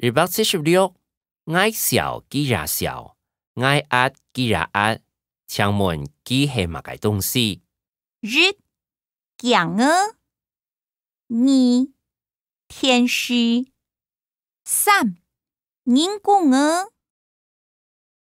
二百七十六，爱笑既然笑，爱压既然压，请问既然没个东西。日讲啊！二天师，三人工啊！